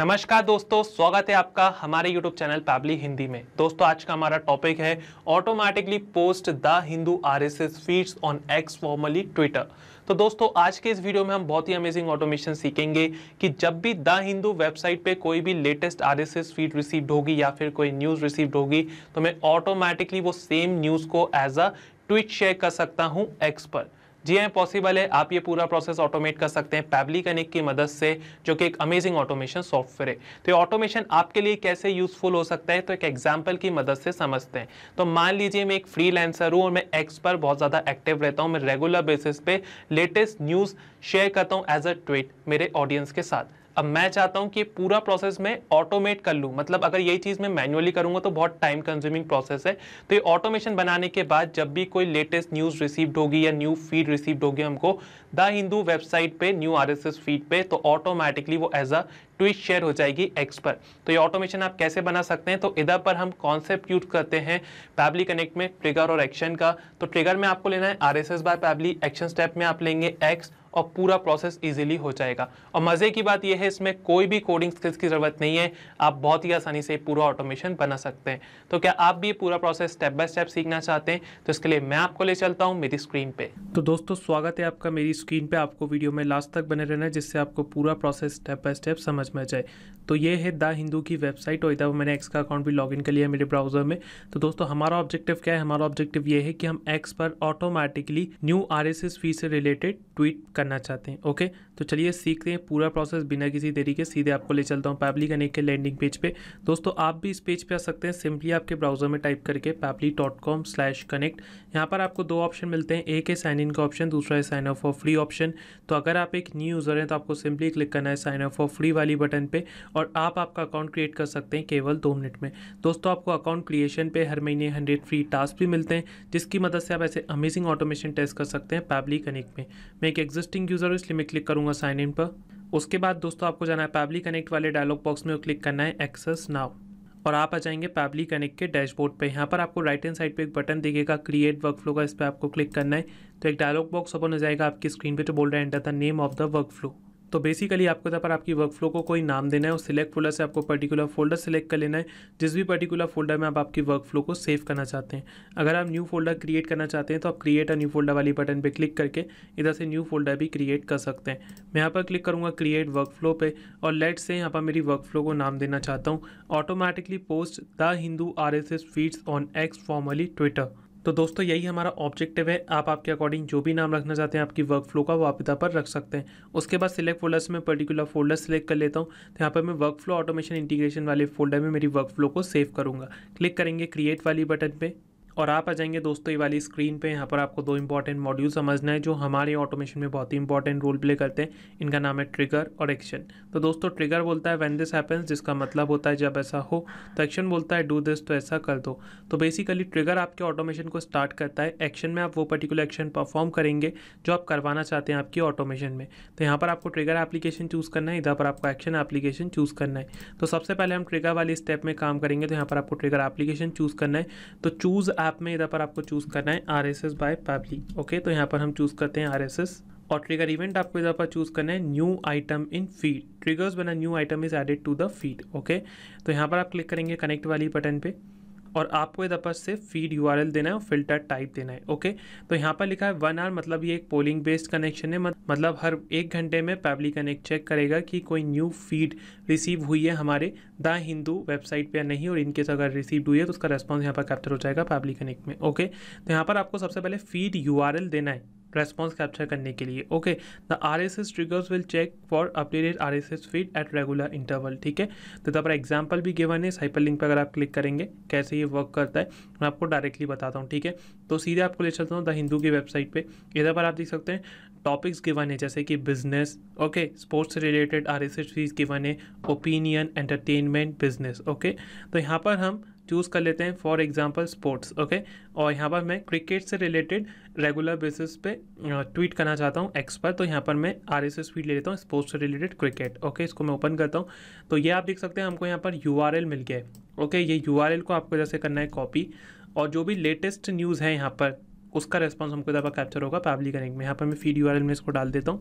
नमस्कार दोस्तों स्वागत है आपका हमारे YouTube चैनल पैबली हिंदी में दोस्तों आज का हमारा टॉपिक है automatically post the Hindu R S S feeds on X formerly Twitter तो दोस्तों आज के इस वीडियो में हम बहुत ही अमेजिंग ऑटोमेशन सीखेंगे कि जब भी द हिंदू वेबसाइट पे कोई भी latest R S S feed received होगी या फिर कोई न्यूज़ रिसीव्ड होगी तो मैं ऑटोमेटिकली वो सेम न्यूज़ को एज अ ट्वीट शेयर कर सकता हूँ एक्स पर जी हाँ पॉसिबल है आप ये पूरा प्रोसेस ऑटोमेट कर सकते हैं पैबली कनेक्ट की मदद से जो कि एक अमेजिंग ऑटोमेशन सॉफ्टवेयर है तो ये ऑटोमेशन आपके लिए कैसे यूजफुल हो सकता है तो एक एग्जाम्पल की मदद से समझते हैं तो मान लीजिए मैं एक फ्री हूँ और मैं एक्स पर बहुत ज़्यादा एक्टिव रहता हूँ मैं रेगुलर बेसिस पे लेटेस्ट न्यूज़ शेयर करता हूँ एज अ ट्वीट मेरे ऑडियंस के साथ अब मैं चाहता हूँ कि पूरा प्रोसेस मैं ऑटोमेट कर लूँ मतलब अगर यही चीज़ मैं मैनुअली करूँगा तो बहुत टाइम कंज्यूमिंग प्रोसेस है तो ये ऑटोमेशन बनाने के बाद जब भी कोई लेटेस्ट न्यूज़ रिसीव्ड होगी या न्यू फीड रिसीव्ड होगी हमको द हिंदू वेबसाइट पे न्यू आर फीड पे तो ऑटोमेटिकली वो एज अ ट्विट शेयर हो जाएगी एक्स पर तो ये ऑटोमेशन आप कैसे बना सकते हैं तो इधर पर हम कॉन्सेप्ट यूज करते हैं पैबली कनेक्ट में ट्रिगर और एक्शन का तो ट्रिगर में आपको लेना है R S S by Pabbly action step में आप लेंगे एक्स और पूरा प्रोसेस इजीली हो जाएगा और मज़े की बात यह है इसमें कोई भी कोडिंग स्किल्स की ज़रूरत नहीं है आप बहुत ही आसानी से पूरा ऑटोमेशन बना सकते हैं तो क्या आप भी पूरा प्रोसेस स्टेप बाय स्टेप सीखना चाहते हैं तो इसके लिए मैं आपको ले चलता हूँ मेरी स्क्रीन पर तो दोस्तों स्वागत है आपका मेरी स्क्रीन पर आपको वीडियो में लास्ट तक बने रहना है जिससे आपको पूरा प्रोसेस स्टेप बाय स्टेप समझ में आ जाए तो ये है द हिंदू की वेबसाइट और इधर मैंने एक्स का अकाउंट भी लॉगिन कर लिया मेरे ब्राउजर में तो दोस्तों हमारा ऑब्जेक्टिव क्या है हमारा ऑब्जेक्टिव ये है कि हम एक्स पर automatically new R S feed से रिलेटेड ट्वीट करना चाहते हैं ओके तो चलिए सीखते हैं पूरा प्रोसेस बिना किसी तरीके सीधे आपको ले चलता हूँ पैबली कनेक्ट के लैंडिंग पेज पे दोस्तों आप भी इस पेज पे आ सकते हैं सिंपली आपके ब्राउजर में टाइप करके Pabbly dot com slash connect यहाँ पर आपको दो ऑप्शन मिलते हैं एक है साइन इन का ऑप्शन दूसरा है sign up for free option तो अगर आप एक न्यू यूज़र हैं तो आपको सिंपली क्लिक करना है साइन अप फॉर फ्री वाली बटन पर और आप आपका अकाउंट क्रिएट कर सकते हैं केवल दो मिनट में दोस्तों आपको अकाउंट क्रिएशन पर हर महीने हंड्रेड फ्री टास्क भी मिलते हैं जिसकी मदद से आप ऐसे अमेजिंग ऑटोमेशन टेस्ट कर सकते हैं पैबली कनेक्ट में मैं एक एग्जिस्टिंग यूज़र हूँ इसलिए मैं क्लिक करूँगा दूंगा साइन इन पर उसके बाद दोस्तों आपको जाना है पैबली कनेक्ट वाले डायलॉग बॉक्स में क्लिक करना है एक्सेस नाउ और आप आ जाएंगे पैबली कनेक्ट के डैशबोर्ड पे यहाँ पर आपको राइट हैंड साइड पे एक बटन दिखेगा क्रिएट वर्क फ्लो का इस पर आपको क्लिक करना है तो एक डायलॉग बॉक्स ओपन हो जाएगा आपकी स्क्रीन पे तो बोल रहा है enter the name of the workflow तो बेसिकली आपको यहाँ पर आपकी वर्क फ्लो को कोई नाम देना है और सिलेक्ट फोल्डर से आपको पर्टिकुलर फोल्डर सेलेक्ट कर लेना है जिस भी पर्टिकुलर फोल्डर में आप आपकी वर्क फ्लो को सेव करना चाहते हैं अगर आप न्यू फोल्डर क्रिएट करना चाहते हैं तो आप क्रिएट अ न्यू फोल्डर वाली बटन पर क्लिक करके इधर से न्यू फोल्डर भी क्रिएट कर सकते हैं मैं यहाँ पर क्लिक करूँगा क्रिएट वर्क फ्लो पर और लेट से यहाँ पर मेरी वर्क फ्लो को नाम देना चाहता हूँ automatically post the Hindu R S S feeds on X formerly Twitter तो दोस्तों यही हमारा ऑब्जेक्टिव है आप आपके अकॉर्डिंग जो भी नाम रखना चाहते हैं आपकी वर्क फ्लो का वो आप इधर पर रख सकते हैं उसके बाद सिलेक्ट फोल्डर से मैं पर्टिकुलर फोल्डर सेलेक्ट कर लेता हूँ तो यहाँ पर मैं वर्क फ्लो ऑटोमेशन इंटीग्रेशन वाले फोल्डर में मेरी वर्क फ्लो को सेव करूँगा क्लिक करेंगे क्रिएट वाली बटन पर और आप आ जाएंगे दोस्तों ये वाली स्क्रीन पे यहाँ पर आपको दो इंपॉर्टेंट मॉड्यूल समझना है जो हमारे ऑटोमेशन में बहुत ही इंपॉर्टेंट रोल प्ले करते हैं इनका नाम है ट्रिगर और एक्शन तो दोस्तों ट्रिगर बोलता है वैन दिस हैपन्स जिसका मतलब होता है जब ऐसा हो तो एक्शन बोलता है डू दिस तो ऐसा कर दो तो बेसिकली ट्रिगर आपके ऑटोमेशन को स्टार्ट करता है एक्शन में आप वो पर्टिकुलर एक्शन परफॉर्म करेंगे जो आप करवाना चाहते हैं आपकी ऑटोमेशन में तो यहाँ पर आपको ट्रिगर एप्लीकेशन चूज़ करना है इधर पर आपको एक्शन एप्लीकेशन चूज़ करना है तो सबसे पहले हम ट्रिगर वाली स्टेप में काम करेंगे तो यहाँ पर आपको ट्रिगर एप्लीकेशन चूज़ करना है तो चूज़ ऐप में इधर पर आपको चूज़ करना है R S S by Pabbly okay तो यहाँ पर हम चूज़ करते हैं आर एस एस और ट्रिगर इवेंट आपको इधर पर चूज़ करना है new item in feed triggers बना new item is added to the feed okay तो यहाँ पर आप क्लिक करेंगे कनेक्ट वाली बटन पर और आपको इधर पर से फीड यू देना है और फिल्टर टाइप देना है ओके तो यहाँ पर लिखा है वन आर मतलब ये एक पोलिंग बेस्ड कनेक्शन है मतलब हर एक घंटे में पैबली कनेक्ट चेक करेगा कि कोई न्यू फीड रिसीव हुई है हमारे द हिंदू वेबसाइट पर नहीं और इनकेस अगर रिसीव हुई है तो उसका रेस्पॉन्स यहाँ पर कैप्चर हो जाएगा पैबली कनेक्ट में ओके तो यहाँ पर आपको सबसे पहले फीड यू देना है रेस्पॉन्स कैप्चर करने के लिए okay the R S S triggers will check for updated R S S feed at regular interval ठीक है तो यहाँ पर एग्जाम्पल भी गिवन है साइपर लिंक पर अगर आप क्लिक करेंगे कैसे ये वर्क करता है मैं आपको डायरेक्टली बताता हूँ ठीक है तो सीधे आपको ले चलता हूँ द हिंदू की वेबसाइट पर इधर पर आप देख सकते हैं टॉपिक्स गिवन है जैसे कि बिजनेस ओके स्पोर्ट्स से related R S S feeds given है ओपिनियन एंटरटेनमेंट बिजनेस ओके तो यहाँ पर हम चूज़ कर लेते हैं फॉर एग्जांपल स्पोर्ट्स ओके और यहाँ पर मैं क्रिकेट से रिलेटेड रेगुलर बेसिस पे ट्वीट करना चाहता हूँ एक्स पर तो यहाँ पर मैं आर एस एस ट्वीट ले लेता हूँ स्पोर्ट्स से रिलेटेड क्रिकेट ओके इसको मैं ओपन करता हूँ तो ये आप देख सकते हैं हमको यहाँ पर यू आर एल मिल गया है ओके ये यू आर एल को आपको जैसे करना है कॉपी और जो भी लेटेस्ट न्यूज़ है यहाँ पर उसका रेस्पॉन्स हमको इधर पर कैप्चर होगा पैबली कनेक्ट में यहाँ पर मैं फीड यू में इसको डाल देता हूँ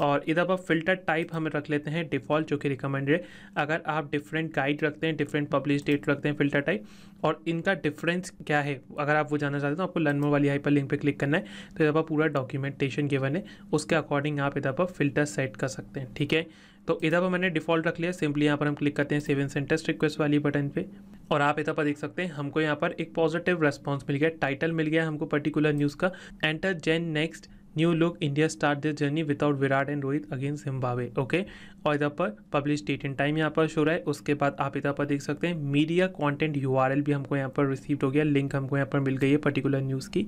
और इधर पर फिल्टर टाइप हम रख लेते हैं डिफ़ॉल्ट जो कि रिकमेंडेड है अगर आप डिफरेंट गाइड रखते हैं डिफरेंट पब्लिश डेट रखते हैं फिल्टर टाइप और इनका डिफरेंस क्या है अगर आप वो जानना चाहते हैं तो आपको लनमो वाली पर लिंक पर क्लिक करना है तो इधर पर पूरा डॉक्यूमेंटेशन गिवन है उसके अकॉर्डिंग आप इधर पर फिल्टर सेट कर सकते हैं ठीक है तो इधर पर मैंने डिफ़ॉल्ट रख लिया सिंपली यहाँ पर हम क्लिक करते हैं सेवन सेंटेस्ट रिक्वेस्ट वाली बटन पर और आप इतना पर देख सकते हैं हमको यहाँ पर एक पॉजिटिव रेस्पॉन्स मिल गया टाइटल मिल गया हमको पर्टिकुलर न्यूज़ का enter gen next new look India start this journey without Virat and Rohit against Zimbabwe okay और इधर पर पब्लिश डेट एंड टाइम यहाँ पर शो रहा है उसके बाद आप इधर पर देख सकते हैं मीडिया कंटेंट यूआरएल भी हमको यहाँ पर रिसीव हो गया लिंक हमको यहाँ पर मिल गई है पर्टिकुलर न्यूज़ की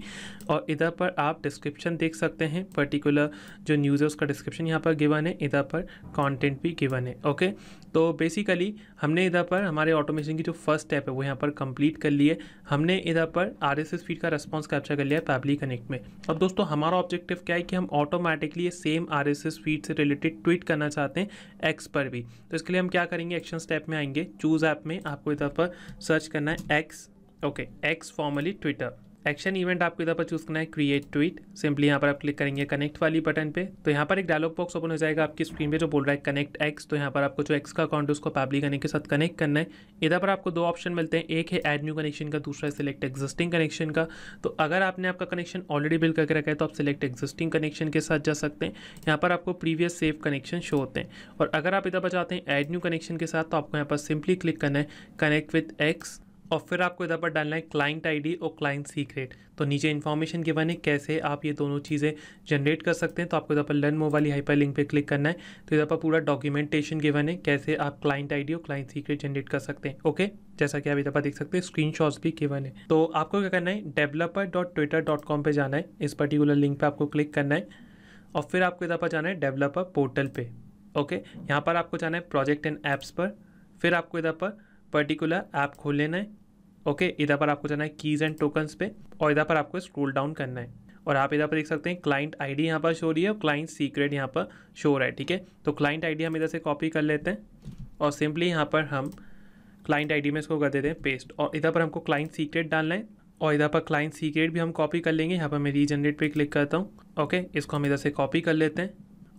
और इधर पर आप डिस्क्रिप्शन देख सकते हैं पर्टिकुलर जो न्यूज़ है उसका डिस्क्रिप्शन यहाँ पर गिवन है इधर पर कॉन्टेंट भी गिवन है ओके तो बेसिकली हमने इधर पर हमारे ऑटोमेशन की जो फर्स्ट स्टेप है वो यहाँ पर कंप्लीट कर ली है हमने इधर पर आर एस फीड का रिस्पॉन्स कैप्चर कर लिया है पैबली कनेक्ट में अब दोस्तों हमारा ऑब्जेक्टिव ऑब्जेक्टिव क्या है कि हम automatically same R S S feed से रिलेटेड ट्वीट करना चाहते हैं एक्स पर भी तो इसके लिए हम क्या करेंगे एक्शन स्टेप में आएंगे चूज़ ऐप में आपको इधर पर सर्च करना है X okay X formerly Twitter action event आपको इधर पर चूज करना है क्रिएट ट्वीट सिंपली यहाँ पर आप क्लिक करेंगे कनेक्ट वाली बटन पे तो यहाँ पर एक डायलॉग बॉक्स ओपन हो जाएगा आपकी स्क्रीन पे जो बोल रहा है कनेक्ट एक्स तो यहाँ पर आपको जो एक्स का अकाउंट है उसको पब्लिक करने के साथ कनेक्ट करना है इधर पर आपको दो ऑप्शन मिलते हैं एक है एड न्यू कनेक्शन का दूसरा है सिलेक्ट एक्जिस्टिंग कनेक्शन का तो अगर आपने आपका कनेक्शन ऑलरेडी बिल करके रखा है तो आप सिलेक्ट एक्जिस्टिंग कनेक्शन के साथ जा सकते हैं यहाँ पर आपको प्रीवियस सेव कनेक्शन शो होते हैं और अगर आप इधर पर चाहते हैं एड न्यू कनेक्शन के साथ तो आपको यहाँ पर सिंपली क्लिक करना है कनेक्ट विथ एक्स और फिर आपको इधर पर डालना है क्लाइंट आईडी और क्लाइंट सीक्रेट तो नीचे इन्फॉर्मेशन गिवन है कैसे आप ये दोनों चीज़ें जनरेट कर सकते हैं तो आपको इधर पर लर्न मो वाली हाइपर लिंक पर क्लिक करना है तो इधर पर पूरा डॉक्यूमेंटेशन गिवन है कैसे आप क्लाइंट आईडी और क्लाइंट सीक्रेट जनरेट कर सकते हैं ओके जैसा कि आप इधर पर देख सकते हैं स्क्रीन भी गिवन है तो आपको क्या करना है developer dot Twitter dot com पर जाना है इस पर्टिकुलर लिंक पर आपको क्लिक करना है और फिर आपको इधर पर जाना है डेवलपर पोर्टल पर ओके यहाँ पर आपको जाना है प्रोजेक्ट एंड ऐप्स पर फिर आपको इधर पर पर्टिकुलर ऐप खोल लेना है ओके इधर पर आपको जाना है कीज़ एंड टोकन्स पे और इधर पर आपको स्क्रोल डाउन करना है और आप इधर पर देख सकते हैं क्लाइंट आईडी डी यहाँ पर शो रही है और क्लाइंट सीक्रेट यहाँ पर शो रहा है ठीक है तो क्लाइंट आईडी हम इधर से कॉपी कर लेते हैं और सिंपली यहाँ पर हम क्लाइंट आईडी में इसको कर देते हैं पेस्ट और इधर पर हमको क्लाइंट सीक्रेट डालना है और इधर पर क्लाइंट सीक्रेट भी हम कॉपी कर लेंगे यहाँ पर मैं रीजनरेट पर क्लिक करता हूँ ओके इसको हम इधर से कॉपी कर लेते हैं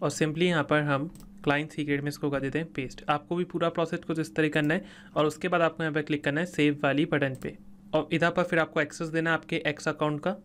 और सिंपली यहाँ पर हम क्लाइंट सीक्रेट में इसको कर देते हैं पेस्ट आपको भी पूरा प्रोसेस कुछ इस तरह करना है और उसके बाद आपको यहाँ पर क्लिक करना है सेव वाली बटन पर और इधर पर फिर आपको एक्सेस देना है आपके एक्स अकाउंट का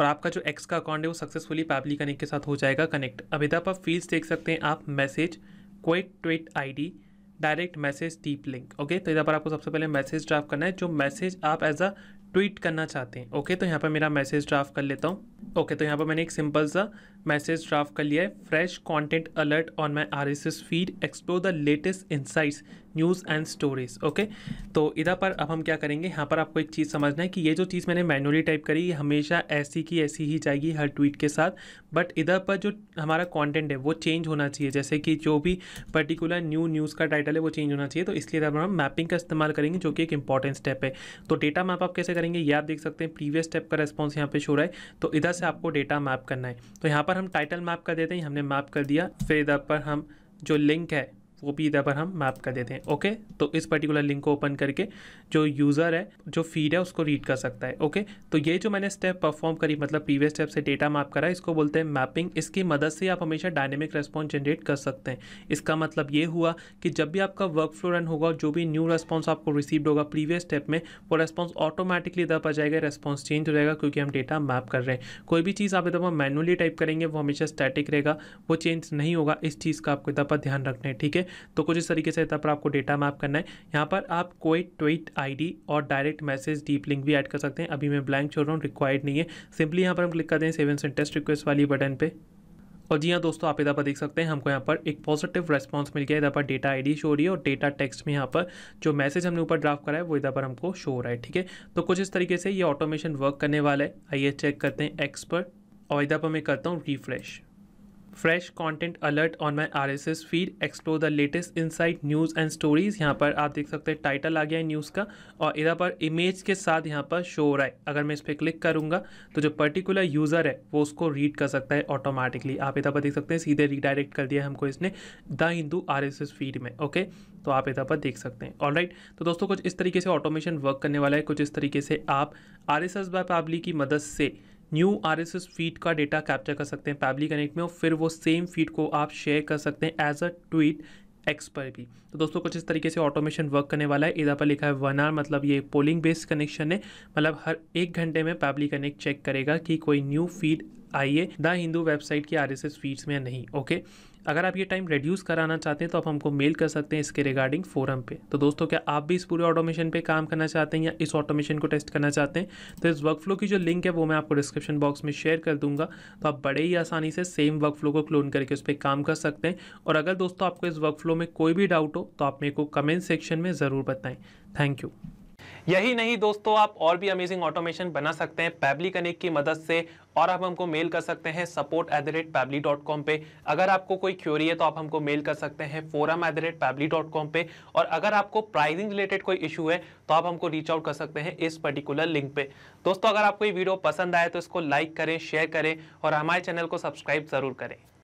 और आपका जो एक्स का अकाउंट है वो सक्सेसफुली पैबली कनेक्ट के साथ हो जाएगा कनेक्ट अब इधर पर फील्ड देख सकते हैं आप message quick tweet ID direct message deep link okay तो इधर पर आपको सबसे पहले मैसेज ड्राफ्ट करना है जो मैसेज आप एज अ ट्वीट करना चाहते हैं ओके तो यहाँ पर मेरा मैसेज ड्राफ्ट कर लेता हूँ ओके तो यहाँ पर मैंने एक सिंपल सा मैसेज ड्राफ्ट कर लिया है fresh content alert on my RSS feed explore the latest insights news and stories okay तो इधर पर अब हम क्या करेंगे यहाँ पर आपको एक चीज़ समझना है कि ये जो चीज़ मैंने मैनुअली टाइप करी ये हमेशा ऐसी की ऐसी ही जाएगी हर ट्वीट के साथ बट इधर पर जो हमारा कॉन्टेंट है वो चेंज होना चाहिए जैसे कि जो भी पर्टिकुलर न्यू न्यूज़ का टाइटल है वो चेंज होना चाहिए तो इसलिए इधर पर हम मैपिंग का इस्तेमाल करेंगे जो कि एक इंपॉर्टेंट स्टेप है तो डेटा मैप आप कैसे करेंगे ये आप देख सकते हैं प्रीवियस स्टेप का रिस्पॉन्स यहाँ पर शो रहा है तो इधर से आपको डेटा मैप करना है तो यहाँ पर पर हम टाइटल मैप कर देते हैं हमने मैप कर दिया फिर इधर पर हम जो लिंक है वो भी इधर पर हम मैप कर देते हैं ओके तो इस पर्टिकुलर लिंक को ओपन करके जो यूज़र है जो फीड है उसको रीड कर सकता है ओके तो ये जो मैंने स्टेप परफॉर्म करी मतलब प्रीवियस स्टेप से डेटा मैप करा इसको बोलते हैं मैपिंग इसकी मदद से आप हमेशा डायनेमिक रेस्पॉन्स जनरेट कर सकते हैं इसका मतलब ये हुआ कि जब भी आपका वर्क फ्लो रन होगा जो भी न्यू रेस्पॉन्स आपको रिसीव्ड होगा प्रीवियस स्टेप में वो रेस्पॉन्स ऑटोमेटिकली इधर पर जाएगा रेस्पॉन्स चेंज हो जाएगा क्योंकि हम डेटा मैप कर रहे हैं कोई भी चीज़ आप इधर पर मैनुअली टाइप करेंगे वो हमेशा स्टैटिक रहेगा वो चेंज नहीं होगा इस चीज़ का आपको इधर पर ध्यान रखना है ठीक है तो कुछ इस तरीके से यहाँ पर आपको डेटा मैप करना है यहाँ पर आप कोई ट्वीट आईडी और डायरेक्ट मैसेज डीप लिंक भी ऐड कर सकते हैं अभी मैं ब्लैंक छोड़ रहा हूँ रिक्वायर्ड नहीं है सिंपली यहाँ पर हम क्लिक कर दें सेवन सेंटेस्ट रिक्वेस्ट वाली बटन पर और जी हाँ दोस्तों आप इधर पर देख सकते हैं हमको यहाँ पर एक पॉजिटिव रेस्पॉन्स मिल गया इधर पर डेटा आईडी शो हो रही है और डेटा टेक्स्ट में यहाँ पर जो मैसेज हमने ऊपर ड्राफ्ट करा है वो इधर पर हमको शो हो रहा है ठीक है तो कुछ इस तरीके से ये ऑटोमेशन वर्क करने वाला है आइए चेक करते हैं एक्सपर्ट और इधर पर मैं करता हूँ refresh fresh content alert on my RSS feed explore the latest insight news and stories यहाँ पर आप देख सकते हैं टाइटल आ गया है न्यूज़ का और इधर पर इमेज के साथ यहाँ पर शो हो रहा है अगर मैं इस पर क्लिक करूँगा तो जो पर्टिकुलर यूज़र है वो उसको रीड कर सकता है ऑटोमेटिकली आप इधर पर देख सकते हैं सीधे रिडायरेक्ट कर दिया हमको इसने द हिंदू आर फीड में ओके तो आप इधर पर देख सकते हैं राइट तो दोस्तों कुछ इस तरीके से ऑटोमेशन वर्क करने वाला है कुछ इस तरीके से आप आर एस एस बाय की मदद से new R S S feed का डेटा कैप्चर कर सकते हैं पैबली कनेक्ट में और फिर वो सेम फीड को आप शेयर कर सकते हैं एज अ ट्वीट एक्स पर भी तो दोस्तों कुछ इस तरीके से ऑटोमेशन वर्क करने वाला है इधर पर लिखा है वन आर मतलब ये पोलिंग बेस्ड कनेक्शन है मतलब हर एक घंटे में पैबली कनेक्ट चेक करेगा कि कोई न्यू फीड आई है द हिंदू वेबसाइट की आर एस एस फीड्स में या नहीं ओके अगर आप ये टाइम रिड्यूस कराना चाहते हैं तो आप हमको मेल कर सकते हैं इसके रिगार्डिंग फोरम पे तो दोस्तों क्या आप भी इस पूरे ऑटोमेशन पे काम करना चाहते हैं या इस ऑटोमेशन को टेस्ट करना चाहते हैं तो इस वर्क फ्लो की जो लिंक है वो मैं आपको डिस्क्रिप्शन बॉक्स में शेयर कर दूंगा तो आप बड़े ही आसानी से सेम वर्क फ्लो को क्लोन करके उस पर काम कर सकते हैं और अगर दोस्तों आपको इस वर्क फ्लो में कोई भी डाउट हो तो आप मेरे को कमेंट सेक्शन में ज़रूर बताएँ थैंक यू यही नहीं दोस्तों आप और भी अमेजिंग ऑटोमेशन बना सकते हैं पैबली कनेक्ट की मदद से और आप हमको मेल कर सकते हैं support at the rate Pabbly dot com पर अगर आपको कोई क्यूरी है तो आप हमको मेल कर सकते हैं forum at the rate Pabbly dot com पर और अगर आपको प्राइजिंग रिलेटेड कोई इशू है तो आप हमको रीच आउट कर सकते हैं इस पर्टिकुलर लिंक पे दोस्तों अगर आपको ये वीडियो पसंद आए तो इसको लाइक करें शेयर करें और हमारे चैनल को सब्सक्राइब ज़रूर करें